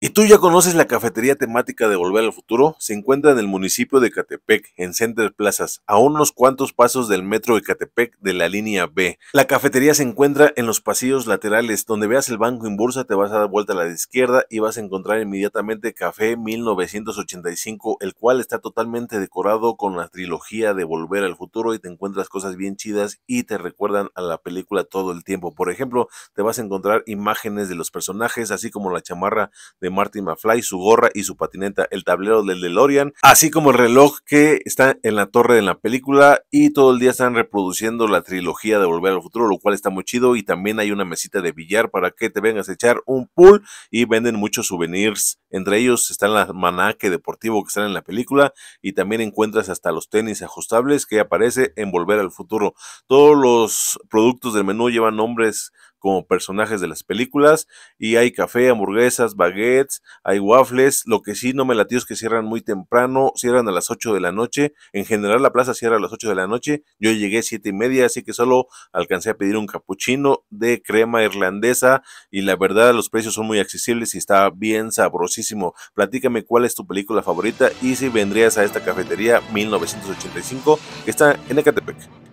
¿Y tú ya conoces la cafetería temática de Volver al Futuro? Se encuentra en el municipio de Catepec, en Center Plazas, a unos cuantos pasos del metro de Catepec de la línea B. La cafetería se encuentra en los pasillos laterales, donde veas el banco en bursa te vas a dar vuelta a la izquierda y vas a encontrar inmediatamente Café 1985, el cual está totalmente decorado con la trilogía de Volver al Futuro y te encuentras cosas bien chidas y te recuerdan a la película todo el tiempo. Por ejemplo, te vas a encontrar imágenes de los personajes, así como la chamarra de Martin Marty McFly, su gorra y su patineta, el tablero del DeLorean, así como el reloj que está en la torre de la película y todo el día están reproduciendo la trilogía de Volver al Futuro, lo cual está muy chido y también hay una mesita de billar para que te vengas a echar un pool y venden muchos souvenirs. Entre ellos están las manaque deportivo que están en la película y también encuentras hasta los tenis ajustables que aparece en Volver al Futuro. Todos los productos del menú llevan nombres como personajes de las películas. Y hay café, hamburguesas, baguettes, hay waffles. Lo que sí no me latió es que cierran muy temprano, cierran a las 8 de la noche. En general la plaza cierra a las 8 de la noche. Yo llegué a 7 y media, así que solo alcancé a pedir un cappuccino de crema irlandesa. Y la verdad los precios son muy accesibles y está bien sabrosísimo. Platícame cuál es tu película favorita y si vendrías a esta cafetería 1985 que está en Ecatepec.